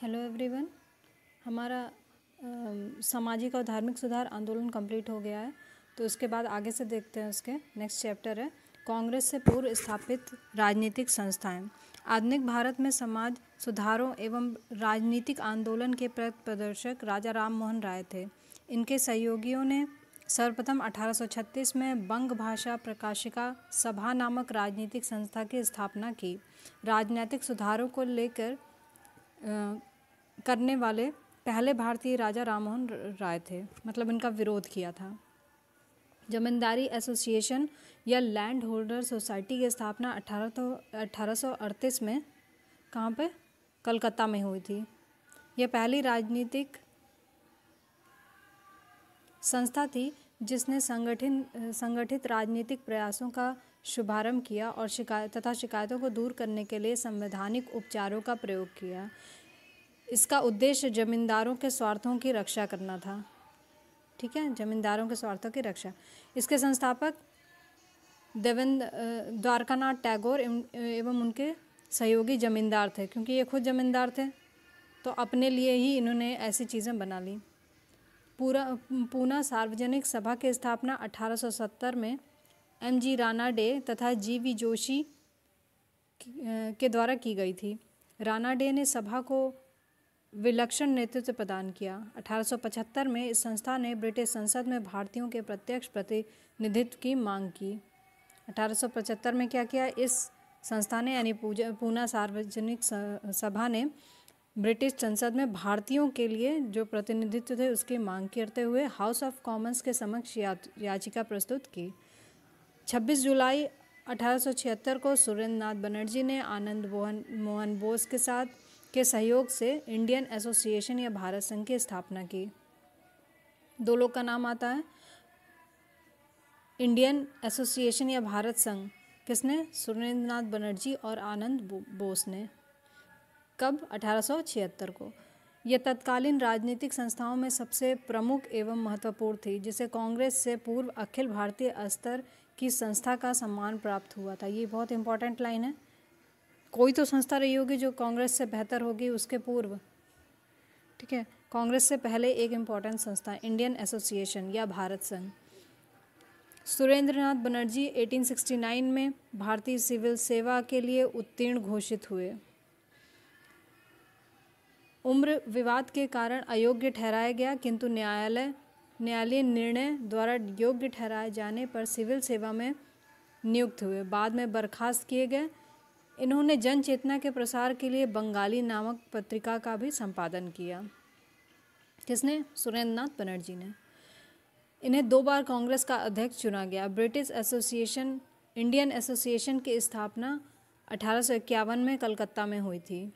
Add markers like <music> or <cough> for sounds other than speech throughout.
Hello everyone हमारा आ, सामाजिक और धार्मिक सुधार आंदोलन कंप्लीट हो गया है तो उसके बाद आगे से देखते हैं उसके नेक्स्ट चैप्टर है कांग्रेस से पूर्व स्थापित राजनीतिक संस्थाएं आधुनिक भारत में समाज सुधारों एवं राजनीतिक आंदोलन के प्रत प्रदर्शक राजा राम मोहन राय थे इनके सहयोगियों ने सर्वप्रथम 1836 में बंग भाषा प्रकाशिका सभा नामक राजनीतिक संस्था की स्थापना की राजनीतिक सुधारों को लेकर करने वाले पहले भारतीय राजा राममोहन राय थे मतलब इनका विरोध किया था जमींदारी एसोसिएशन या लैंड होल्डर सोसाइटी की स्थापना अठारह तो, सौ अठारह में कहाँ पे कलकत्ता में हुई थी यह पहली राजनीतिक संस्था थी जिसने संगठित संगठित राजनीतिक प्रयासों का शुभारंभ किया और शिकायत तथा शिकायतों को दूर करने के लिए संवैधानिक उपचारों का प्रयोग किया इसका उद्देश्य जमींदारों के स्वार्थों की रक्षा करना था ठीक है जमींदारों के स्वार्थों की रक्षा इसके संस्थापक देवेंद्र द्वारकानाथ टैगोर एवं उनके सहयोगी जमींदार थे क्योंकि ये खुद जमींदार थे तो अपने लिए ही इन्होंने ऐसी चीज़ें बना ली पूरा पूना सार्वजनिक सभा की स्थापना 1870 में एम जी राणा डे तथा जी वी जोशी के द्वारा की गई थी राणा डे ने सभा को विलक्षण नेतृत्व प्रदान किया 1875 में इस संस्था ने ब्रिटिश संसद में भारतीयों के प्रत्यक्ष प्रतिनिधित्व की मांग की 1875 में क्या किया इस संस्था ने यानी पूना सार्वजनिक सभा ने ब्रिटिश संसद में भारतीयों के लिए जो प्रतिनिधित्व थे उसकी मांग करते हुए हाउस ऑफ कॉमन्स के समक्ष याचिका प्रस्तुत की 26 जुलाई 1876 को सुरेंद्र नाथ बनर्जी ने आनंद मोहन मोहन बोस के साथ के सहयोग से इंडियन एसोसिएशन या भारत संघ की स्थापना की दो लोग का नाम आता है इंडियन एसोसिएशन या भारत संघ किसने सुरेंद्र नाथ बनर्जी और आनंद बोस ने कब 1876 को यह तत्कालीन राजनीतिक संस्थाओं में सबसे प्रमुख एवं महत्वपूर्ण थी जिसे कांग्रेस से पूर्व अखिल भारतीय स्तर की संस्था का सम्मान प्राप्त हुआ था ये बहुत इंपॉर्टेंट लाइन है कोई तो संस्था रही होगी जो कांग्रेस से बेहतर होगी उसके पूर्व ठीक है कांग्रेस से पहले एक इम्पॉर्टेंट संस्था इंडियन एसोसिएशन या भारत संघ सुरेंद्रनाथ बनर्जी 1869 में भारतीय सिविल सेवा के लिए उत्तीर्ण घोषित हुए उम्र विवाद के कारण अयोग्य ठहराया गया किंतु न्यायालय न्यायालय निर्णय द्वारा योग्य ठहराए जाने पर सिविल सेवा में नियुक्त हुए बाद में बर्खास्त किए गए इन्होंने जन चेतना के प्रसार के लिए बंगाली नामक पत्रिका का भी संपादन किया किसने सुरेंद्रनाथ बनर्जी ने इन्हें दो बार कांग्रेस का अध्यक्ष चुना गया ब्रिटिश एसोसिएशन इंडियन एसोसिएशन की स्थापना अठारह में कलकत्ता में हुई थी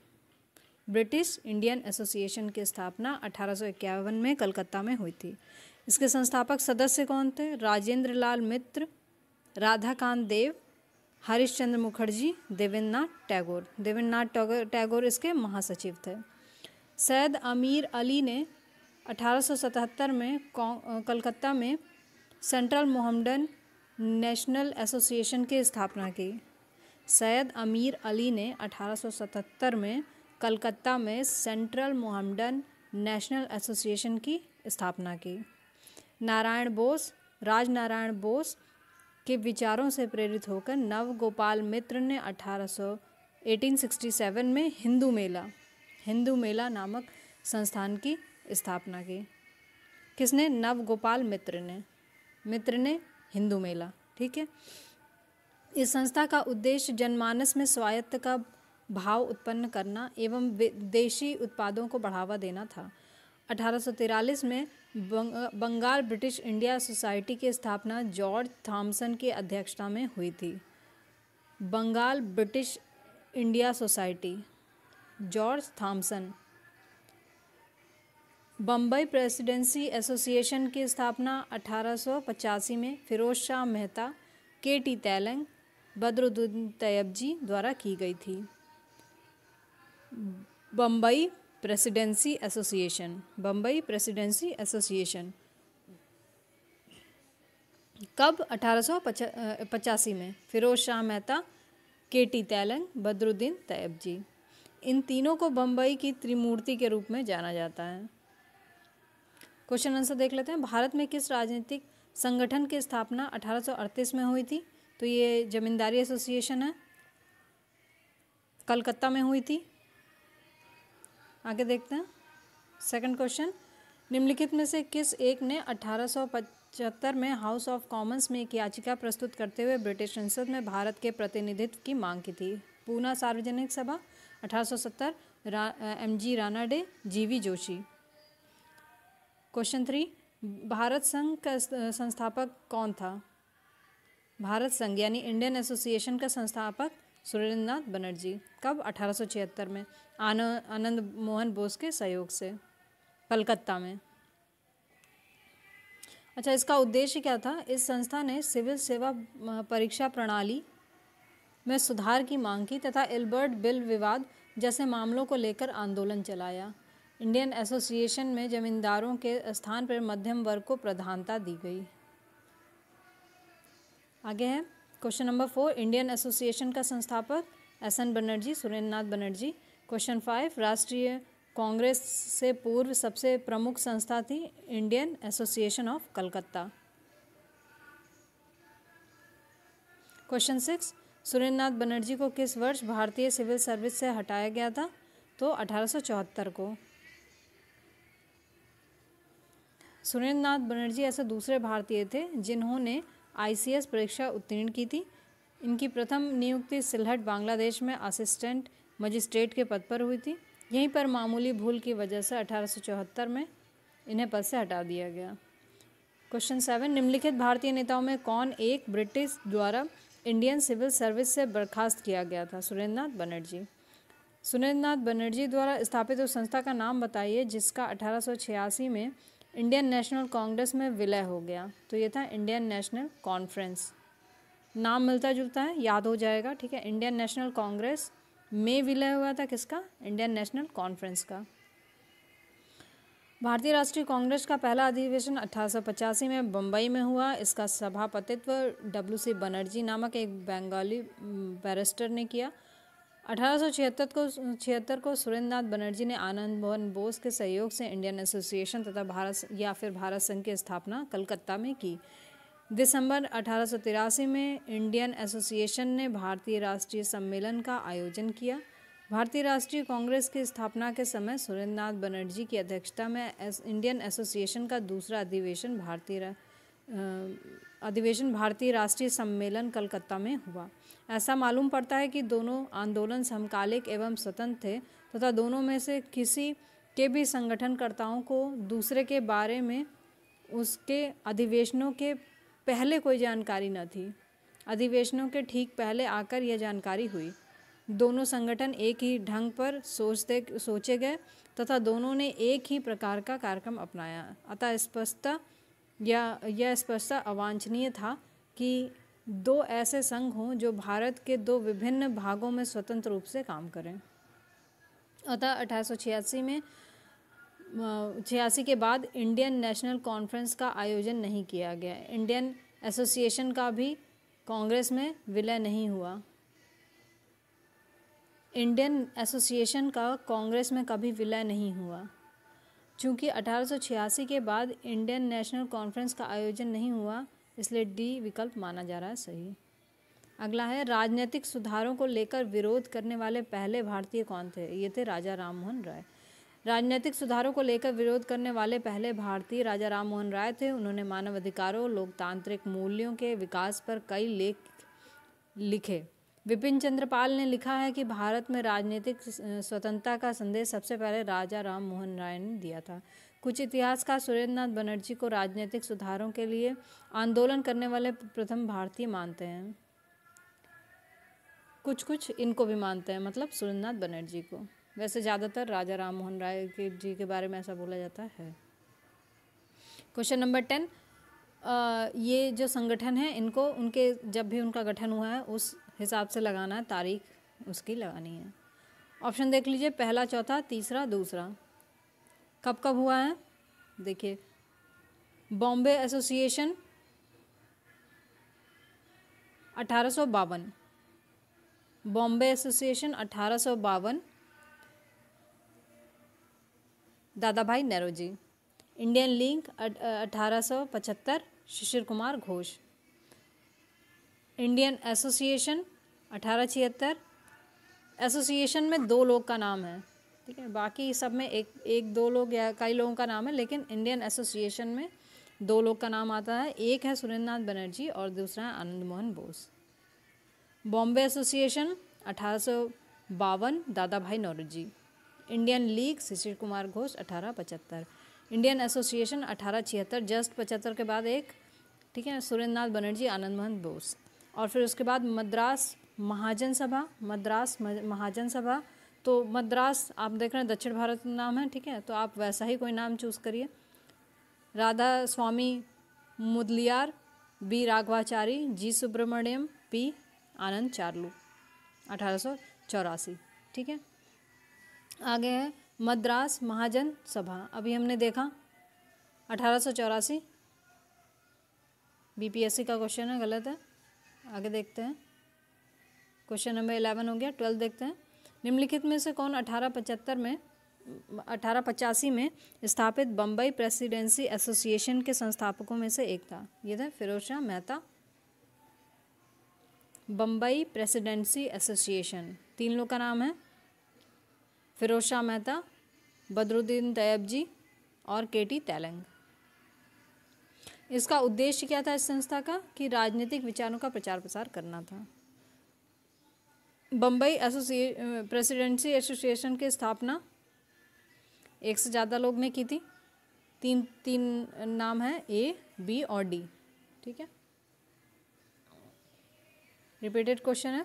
ब्रिटिश इंडियन एसोसिएशन की स्थापना अठारह में कलकत्ता में हुई थी इसके संस्थापक सदस्य कौन थे राजेंद्र लाल मित्र राधाकांत देव हरिश्चंद्र मुखर्जी देवेंद्र नाथ टैगोर देवेंद्र नाथ टैगोर इसके महासचिव थे सैद अमीर अली ने 1877 में कलकत्ता में सेंट्रल मोहम्मडन नेशनल एसोसिएशन की स्थापना की सैद अमीर अली ने 1877 में कलकत्ता में सेंट्रल मोहम्मडन नेशनल एसोसिएशन की स्थापना की नारायण बोस राज नारायण बोस के विचारों से प्रेरित होकर नव गोपाल मित्र ने 1800 1867 में हिंदू मेला हिंदू मेला नामक संस्थान की स्थापना की किसने नव गोपाल मित्र ने मित्र ने हिंदू मेला ठीक है इस संस्था का उद्देश्य जनमानस में स्वायत्त का भाव उत्पन्न करना एवं देशी उत्पादों को बढ़ावा देना था अठारह में बंगाल ब्रिटिश इंडिया सोसाइटी की स्थापना जॉर्ज थॉमसन की अध्यक्षता में हुई थी Bengal British India society George Thomson Bombay presidency association की स्थापना 1885 में Firoz Shah Mehta K T Telang Badruddin Tyabji द्वारा की गई थी Bombay presidency association Bombay presidency association कब अठारह पचासी में Firoz Shah Mehta K T Telang Badruddin Tyabji इन तीनों को बम्बई की त्रिमूर्ति के रूप में जाना जाता है क्वेश्चन आंसर देख लेते हैं भारत में किस राजनीतिक संगठन की स्थापना 1838 में हुई थी तो ये जमींदारी एसोसिएशन है कलकत्ता में हुई थी आगे देखते हैं सेकंड क्वेश्चन निम्नलिखित में से किस एक ने अठारह में हाउस ऑफ कॉमन्स में एक याचिका प्रस्तुत करते हुए ब्रिटिश संसद में भारत के प्रतिनिधित्व की मांग की थी पूना सार्वजनिक सभा 1870 रा, M G Ranade G V Joshi question three Bharat संघ का संस्थापक कौन था भारत संघ यानी इंडियन एसोसिएशन का संस्थापक सुरेंद्रनाथ बनर्जी कब अठारह में आनंद मोहन बोस के सहयोग से कलकत्ता में अच्छा इसका उद्देश्य क्या था इस संस्था ने सिविल सेवा परीक्षा प्रणाली में सुधार की मांग की तथा एल्बर्ट बिल विवाद जैसे मामलों को लेकर आंदोलन चलाया इंडियन एसोसिएशन में जमींदारों के स्थान पर मध्यम वर्ग को प्रधानता दी गई आगे है question number four Indian association का संस्थापक S N Banerjee Surendra Nath Banerjee question five राष्ट्रीय कांग्रेस से पूर्व सबसे प्रमुख संस्था थी Indian association of Calcutta question six Surendra Nath Banerjee को किस वर्ष भारतीय सिविल सर्विस से हटाया गया था तो अठारह को सुरेंद्र नाथ बनर्जी ऐसे दूसरे भारतीय थे जिन्होंने आईसीएस परीक्षा उत्तीर्ण की थी इनकी प्रथम नियुक्ति सिलहट बांग्लादेश में असिस्टेंट मजिस्ट्रेट के पद पर हुई थी यहीं पर मामूली भूल की वजह से अठारह में इन्हें पद से हटा दिया गया क्वेश्चन सेवन निम्नलिखित भारतीय नेताओं में कौन एक ब्रिटिश द्वारा इंडियन सिविल सर्विस से बर्खास्त किया गया था सुरेंद्र नाथ बनर्जी सुरेंद्र नाथ बनर्जी द्वारा स्थापित उस संस्था का नाम बताइए जिसका 1886 में इंडियन नेशनल कांग्रेस में विलय हो गया तो ये था इंडियन नेशनल कॉन्फ्रेंस नाम मिलता जुलता है याद हो जाएगा ठीक है इंडियन नेशनल कांग्रेस में विलय हुआ था किसका इंडियन नेशनल कॉन्फ्रेंस का भारतीय राष्ट्रीय कांग्रेस का पहला अधिवेशन अठारह में बम्बई में हुआ इसका सभापतित्व डब्ल्यू सी बनर्जी नामक एक बंगाली बैरिस्टर ने किया अठारह को छिहत्तर को सुरेंद्रनाथ बनर्जी ने आनंद मोहन बोस के सहयोग से इंडियन एसोसिएशन तथा भारत या फिर भारत संघ की स्थापना कलकत्ता में की दिसंबर अठारह में इंडियन एसोसिएशन ने भारतीय राष्ट्रीय सम्मेलन का आयोजन किया भारतीय राष्ट्रीय कांग्रेस की स्थापना के समय सुरेंद्रनाथ बनर्जी की अध्यक्षता में इंडियन एसोसिएशन का दूसरा अधिवेशन भारतीय अधिवेशन भारतीय राष्ट्रीय सम्मेलन कलकत्ता में हुआ ऐसा मालूम पड़ता है कि दोनों आंदोलन समकालिक एवं स्वतंत्र थे तथा दोनों में से किसी के भी संगठनकर्ताओं को दूसरे के बारे में उसके अधिवेशनों के पहले कोई जानकारी न थी अधिवेशनों के ठीक पहले आकर यह जानकारी हुई दोनों संगठन एक ही ढंग पर सोचते सोचे गए तथा दोनों ने एक ही प्रकार का कार्यक्रम अपनाया अतः स्पष्टता या यह स्पष्टता अवांछनीय था कि दो ऐसे संघ हों जो भारत के दो विभिन्न भागों में स्वतंत्र रूप से काम करें अतः अठारह में छियासी के बाद इंडियन नेशनल कॉन्फ्रेंस का आयोजन नहीं किया गया इंडियन एसोसिएशन का भी कांग्रेस में विलय नहीं हुआ इंडियन एसोसिएशन का कांग्रेस में कभी विलय नहीं हुआ चूँकि अठारह के बाद इंडियन नेशनल कॉन्फ्रेंस का आयोजन नहीं हुआ इसलिए डी विकल्प माना जा रहा है सही अगला है राजनीतिक सुधारों को लेकर विरोध करने वाले पहले भारतीय कौन थे ये थे राजा राममोहन राय राजनीतिक सुधारों को लेकर विरोध करने वाले पहले भारतीय राजा राममोहन राय थे उन्होंने मानव अधिकारों लोकतांत्रिक मूल्यों के विकास पर कई लेख लिखे विपिन चंद्रपाल ने लिखा है कि भारत में राजनीतिक स्वतंत्रता का संदेश सबसे पहले राजा राम मोहन राय ने दिया था कुछ इतिहासकार नाथ बनर्जी को राजनीतिक सुधारों के लिए आंदोलन करने वाले प्रथम भारतीय मानते हैं कुछ कुछ इनको भी मानते हैं मतलब सुरेंद्र नाथ बनर्जी को वैसे ज़्यादातर राजा राम मोहन राय के जी के बारे में ऐसा बोला जाता है क्वेश्चन नंबर टेन ये जो संगठन है इनको उनके जब भी उनका गठन हुआ है उस हिसाब से लगाना है तारीख उसकी लगानी है ऑप्शन देख लीजिए पहला चौथा तीसरा दूसरा कब कब हुआ है देखिए बॉम्बे एसोसिएशन अठारह बॉम्बे एसोसिएशन अठारह दादा भाई नेहरू जी इंडियन लिंक अठारह शिशिर कुमार घोष इंडियन एसोसिएशन अठारह छिहत्तर एसोसिएशन में दो लोग का नाम है ठीक है बाकी सब में एक एक दो लोग या कई लोगों का नाम है लेकिन इंडियन एसोसिएशन में दो लोग का नाम आता है एक है सुरेंद्र नाथ बनर्जी और दूसरा है आनंद मोहन बोस बॉम्बे एसोसिएशन अठारह Dadabhai Naoroji Indian league Shishir Kumar Ghosh अठारह पचहत्तर इंडियन एसोसिएशन अठारह छिहत्तर जस्ट पचहत्तर के बाद एक ठीक है सुरेंद्र नाथ बनर्जी आनंद मोहन बोस और फिर उसके बाद मद्रास महाजन सभा मद्रास महाजन सभा तो मद्रास आप देख रहे हैं दक्षिण भारत का नाम है ठीक है तो आप वैसा ही कोई नाम चूज़ करिए Radha Swami Mudaliar B Raghavachari G Subramaniam P Anand Charlu अठारह ठीक है आगे है मद्रास महाजन सभा अभी हमने देखा अठारह बीपीएससी का क्वेश्चन है गलत है आगे देखते हैं क्वेश्चन नंबर इलेवन हो गया ट्वेल्थ देखते हैं निम्नलिखित में से कौन अठारह पचहत्तर में अठारह पचासी में स्थापित बम्बई प्रेसिडेंसी एसोसिएशन के संस्थापकों में से एक था ये था फिरोज शाह मेहता बम्बई प्रेसिडेंसी एसोसिएशन तीन लोग का नाम है फिरोज शाह मेहता बदरुद्दीन तैयब जी और के टी तेलंग इसका उद्देश्य क्या था इस संस्था का कि राजनीतिक विचारों का प्रचार प्रसार करना था बम्बई एसोसिए प्रेसिडेंसी एसोसिएशन की स्थापना एक से ज़्यादा लोग ने की थी तीन तीन नाम है ए बी और डी ठीक है रिपीटेड क्वेश्चन है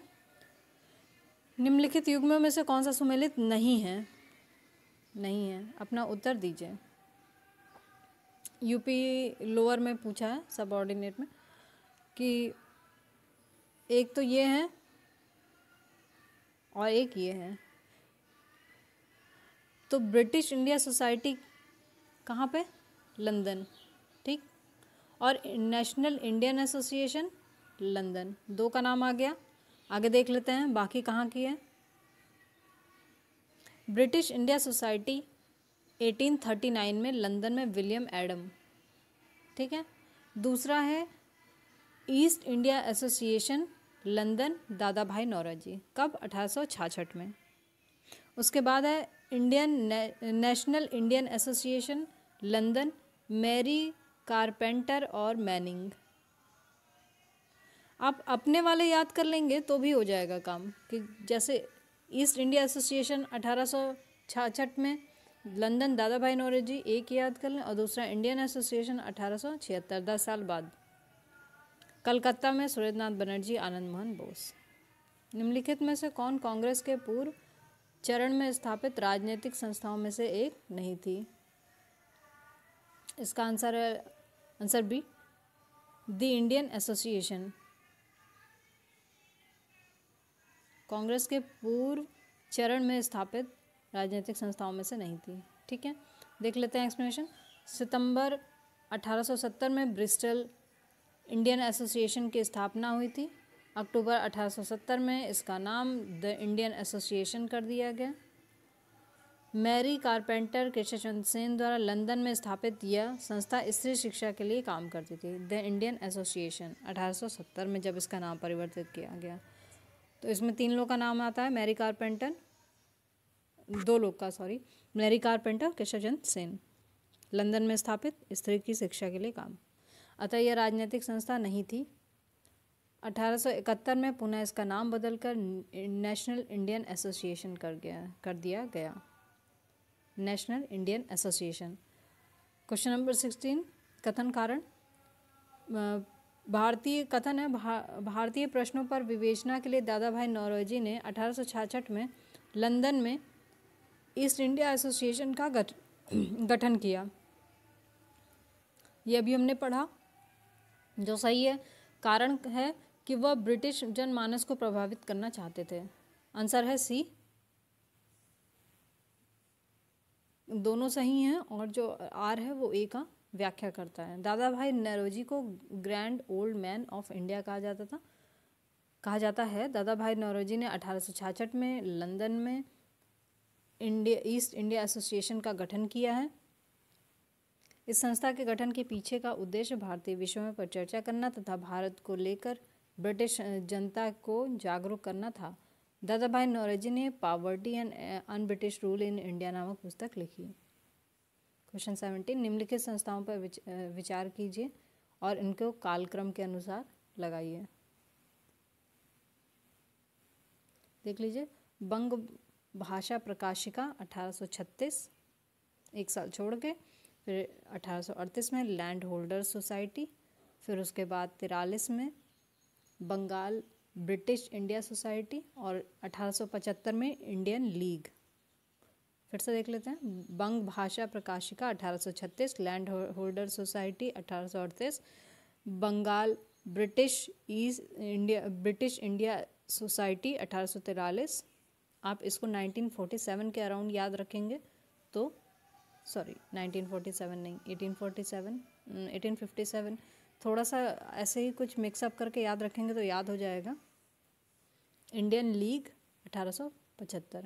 निम्नलिखित युग्मों में से कौन सा सुमेलित नहीं है नहीं है अपना उत्तर दीजिए यूपी लोअर में पूछा है ऑर्डिनेट में कि एक तो ये है और एक ये है तो ब्रिटिश इंडिया सोसाइटी कहाँ पे लंदन ठीक और नेशनल इंडियन एसोसिएशन लंदन दो का नाम आ गया आगे देख लेते हैं बाकी कहाँ की है ब्रिटिश इंडिया सोसाइटी 1839 में लंदन में विलियम एडम ठीक है दूसरा है ईस्ट इंडिया एसोसिएशन लंदन दादा भाई नौराजी कब अठारह में उसके बाद है Indian national Indian association London Mary Carpenter और मैनिंग आप अपने वाले याद कर लेंगे तो भी हो जाएगा काम कि जैसे ईस्ट इंडिया एसोसिएशन अठारह में लंदन दादा भाई जी एक याद कर लें और दूसरा इंडियन एसोसिएशन अठारह दस साल बाद कलकत्ता में सूर्यनाथ बनर्जी आनंद मोहन बोस निम्नलिखित में से कौन कांग्रेस के पूर्व चरण में स्थापित राजनीतिक संस्थाओं में से एक नहीं थी इसका आंसर है answer B the Indian association Congress के पूर्व चरण में स्थापित राजनीतिक संस्थाओं में से नहीं थी ठीक है देख लेते हैं एक्सप्लेनेशन सितंबर 1870 में ब्रिस्टल इंडियन एसोसिएशन की स्थापना हुई थी अक्टूबर 1870 में इसका नाम द इंडियन एसोसिएशन कर दिया गया मैरी कारपेंटर कृष्णचंद सेन द्वारा लंदन में स्थापित यह संस्था स्त्री शिक्षा के लिए काम करती थी द इंडियन एसोसिएशन 1870 में जब इसका नाम परिवर्तित किया गया तो इसमें तीन लोग का नाम आता है मैरी कारपेंटर दो लोग का sorry Mary Carpenter Krishnachand Sen London में स्थापित स्त्री की शिक्षा के लिए काम अतः यह राजनीतिक संस्था नहीं थी 1871 में पुनः इसका नाम बदलकर नेशनल इंडियन एसोसिएशन कर गया कर दिया गया national Indian association question number sixteen कथन कारण भारतीय कथन है भा, भारतीय प्रश्नों पर विवेचना के लिए दादा भाई नौरोजी ने अठारह में लंदन में ईस्ट इंडिया एसोसिएशन का गठ, <clears throat> गठन किया यह भी हमने पढ़ा जो सही है कारण है कि वह ब्रिटिश जनमानस को प्रभावित करना चाहते थे आंसर है सी दोनों सही हैं और जो आर है वो ए का व्याख्या करता है दादा भाई नरोजी को grand old man of India कहा जाता था कहा जाता है दादा भाई नरोजी ने अठारह में लंदन में इंडिया ईस्ट इंडिया एसोसिएशन का गठन किया है इस संस्था के गठन के पीछे का उद्देश्य भारतीय विषयों पर चर्चा करना तथा भारत को लेकर ब्रिटिश जनता को जागरूक करना था दादा भाई नौरोजी ने poverty and un British rule in India नामक पुस्तक लिखी क्वेश्चन सेवेंटीन निम्नलिखित संस्थाओं पर विच, विचार कीजिए और इनको कालक्रम के अनुसार लगाइए देख लीजिए बंग भाषा प्रकाशिका 1836 एक साल छोड़ के फिर अठारह में लैंड होल्डर सोसाइटी फिर उसके बाद तिरालीस में बंगाल ब्रिटिश इंडिया सोसाइटी और 1875 में इंडियन लीग फिर से देख लेते हैं बंग भाषा प्रकाशिका 1836 लैंड होल्डर सोसाइटी अठारह Bengal British East India British India society अठारह आप इसको 1947 के अराउंड याद रखेंगे तो सॉरी 1947 नहीं 1847 1857 थोड़ा सा ऐसे ही कुछ मिक्सअप करके याद रखेंगे तो याद हो जाएगा इंडियन लीग 1875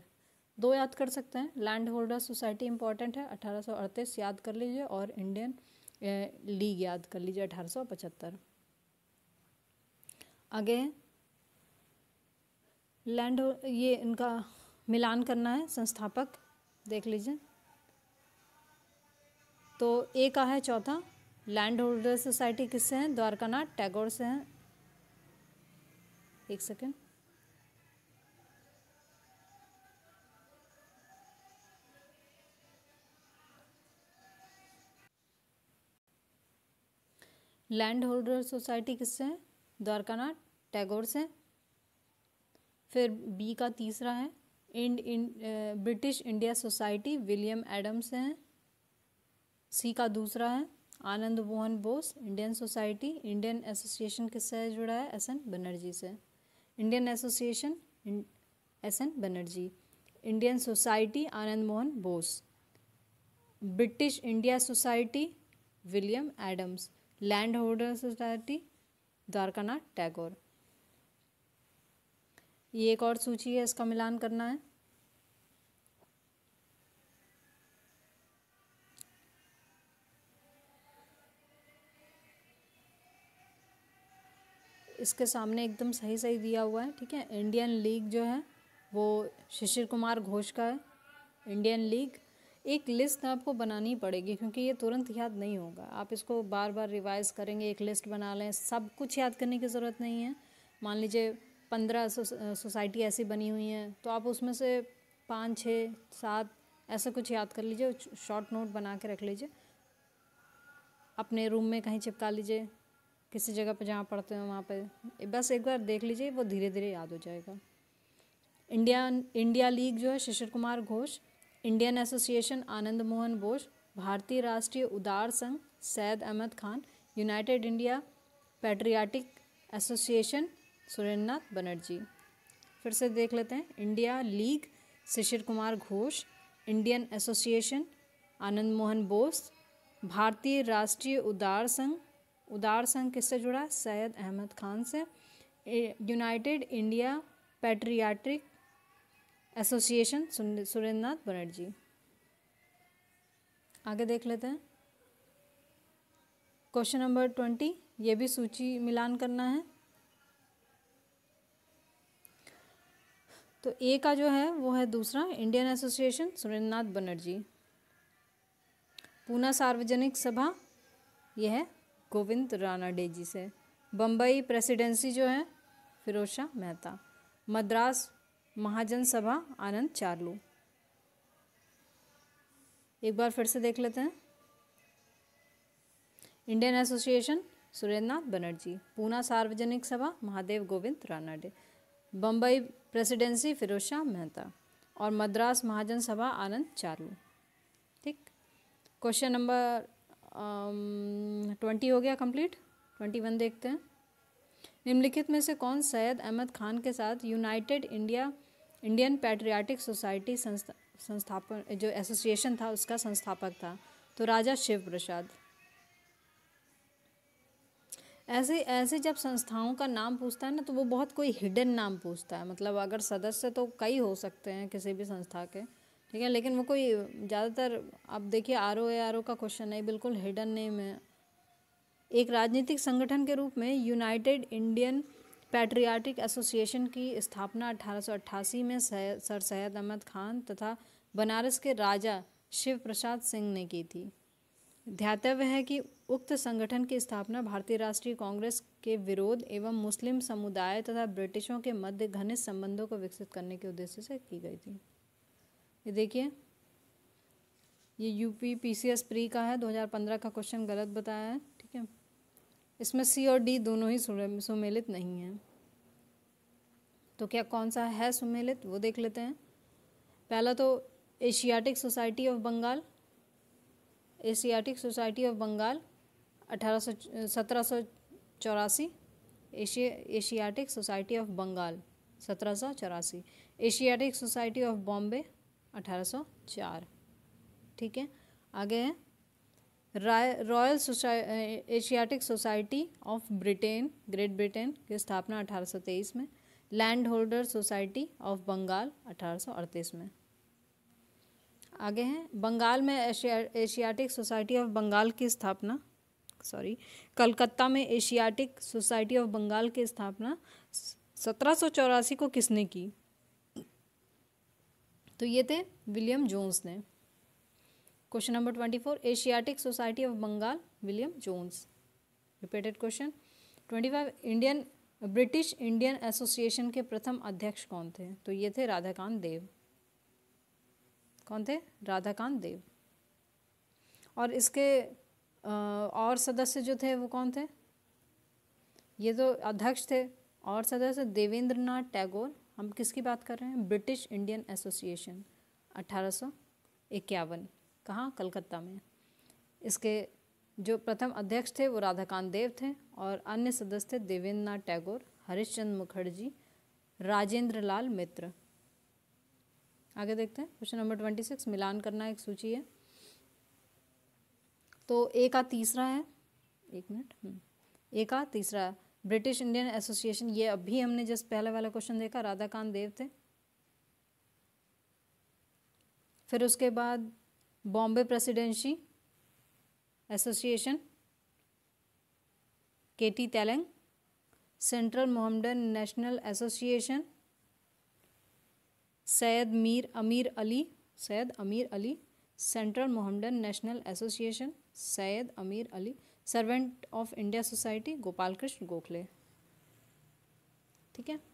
दो याद कर सकते हैं लैंड होल्डर सोसाइटी इंपॉर्टेंट है अठारह याद कर लीजिए और इंडियन लीग याद कर लीजिए अठारह आगे लैंड ये इनका मिलान करना है संस्थापक देख लीजिए तो ए का है चौथा लैंड होल्डर सोसाइटी किससे हैं नाथ टैगोर से हैं एक सेकेंड लैंड होल्डर सोसाइटी किससे है द्वारकानाथ टैगोर से फिर बी का तीसरा है इंड इंड British India society William Adam से हैं सी का दूसरा है Anand Mohan Bose Indian society Indian association किससे जुड़ा है एस एन बनर्जी से Indian association S N Banerjee Indian society Anand Mohan Bose British India society William Adams land holder society Dwarkanath Tagore ये एक और सूची है इसका मिलान करना है इसके सामने एकदम सही सही दिया हुआ है ठीक है इंडियन लीग जो है वो शिशिर कुमार घोष का है इंडियन लीग एक लिस्ट आपको बनानी पड़ेगी क्योंकि ये तुरंत याद नहीं होगा आप इसको बार बार रिवाइज़ करेंगे एक लिस्ट बना लें सब कुछ याद करने की ज़रूरत नहीं है मान लीजिए पंद्रह सोसाइटी ऐसी बनी हुई हैं तो आप उसमें से पाँच छः सात ऐसा कुछ याद कर लीजिए शॉर्ट नोट बना के रख लीजिए अपने रूम में कहीं चिपका लीजिए किसी जगह पे जहाँ पढ़ते हो वहाँ पे बस एक बार देख लीजिए वो धीरे धीरे याद हो जाएगा इंडिया इंडिया लीग जो है शिशिर कुमार घोष इंडियन एसोसिएशन आनंद मोहन बोस भारतीय राष्ट्रीय उदार संघ Syed Ahmed Khan united India patriotic association Surendranath Banerjee फिर से देख लेते हैं India league Shishir Kumar Ghosh Indian association Anand Mohan Bose भारतीय राष्ट्रीय उदार संघ उदार संघ किससे जुड़ा सैयद अहमद खान से united India patriotic association Surendra Nath Banerjee आगे देख लेते हैं क्वेश्चन नंबर ट्वेंटी ये भी सूची मिलान करना है तो ए का जो है वो है दूसरा इंडियन एसोसिएशन सुरेंद्र नाथ बनर्जी पूना सार्वजनिक सभा यह है गोविंद राणा डे जी से बम्बई प्रेसिडेंसी जो है फिरोज शाह मेहता मद्रास महाजन सभा आनंद चार्लू एक बार फिर से देख लेते हैं Indian association Surendranath Banerjee Poona Sarvajanik Sabha Mahadev Govind Ranade Bombay presidency Firoz Shah Mehta और मद्रास महाजन सभा आनंद चार्लू ठीक क्वेश्चन नंबर ट्वेंटी um, हो गया कंप्लीट ट्वेंटी वन देखते हैं निम्नलिखित में से कौन सैयद अहमद खान के साथ united India Indian patriotic society संस्था संस्थापन जो एसोसिएशन था उसका संस्थापक था तो राजा शिव प्रसाद ऐसे ऐसे जब संस्थाओं का नाम पूछता है ना तो वो बहुत कोई हिडन नाम पूछता है मतलब अगर सदस्य तो कई हो सकते हैं किसी भी संस्था के ठीक है लेकिन वो कोई ज़्यादातर आप देखिए R O A R O का क्वेश्चन है बिल्कुल हिडन नेम है एक राजनीतिक संगठन के रूप में यूनाइटेड इंडियन पैट्रियाटिक एसोसिएशन की स्थापना 1888 में सर सैयद अहमद खान तथा बनारस के राजा शिव प्रसाद सिंह ने की थी ध्यातव्य है कि उक्त संगठन की स्थापना भारतीय राष्ट्रीय कांग्रेस के विरोध एवं मुस्लिम समुदाय तथा ब्रिटिशों के मध्य घनिष्ठ संबंधों को विकसित करने के उद्देश्य से की गई थी ये देखिए ये यूपी पीसीएस प्री का है 2015 का क्वेश्चन गलत बताया है ठीक है इसमें सी और डी दोनों ही सुमेलित नहीं है तो क्या कौन सा है सुमेलित वो देख लेते हैं पहला तो Asiatic society of Bengal Asiatic society of Bengal अठारह सौ सत्रह सौ चौरासी एशियाटिक सोसाइटी ऑफ बंगाल सत्रह सौ चौरासी एशियाटिक सोसाइटी ऑफ बॉम्बे 1804 ठीक है आगे है royal Asiatic society of Britain great Britain की स्थापना 1823 में land holder society of Bengal 1838 में आगे हैं बंगाल में Asia Asiatic society of Bengal की स्थापना सॉरी कलकत्ता में एशियाटिक सोसाइटी ऑफ बंगाल की स्थापना सत्रह को किसने की तो ये थे विलियम जोन्स ने question number twenty four Asiatic society of Bengal William Jones repeated question twenty five Indian British Indian association के प्रथम अध्यक्ष कौन थे तो ये थे राधाकांत देव कौन थे राधाकांत देव और इसके और सदस्य जो थे वो कौन थे ये तो अध्यक्ष थे और सदस्य देवेंद्र नाथ टैगोर हम किसकी बात कर रहे हैं ब्रिटिश इंडियन एसोसिएशन अठारह इक्यावन कहाँ कलकत्ता में इसके जो प्रथम अध्यक्ष थे वो राधाकांत देव थे और अन्य सदस्य थे देवेंद्र नाथ टैगोर हरिश्चंद्र मुखर्जी राजेंद्र लाल मित्र आगे देखते हैं क्वेश्चन नंबर ट्वेंटी सिक्स मिलान करना एक सूची है तो ए का तीसरा है एक मिनट हम्म। ए का तीसरा ब्रिटिश इंडियन एसोसिएशन ये अभी हमने जस्ट पहले वाला क्वेश्चन देखा राधाकांत देव थे फिर उसके बाद Bombay presidency association K T Telang central Mohammedan national association Syed Mir Amir Ali Syed Amir Ali central Mohammedan national association Syed Amir Ali servant of India society Gopal Krishna Gokhale ठीक है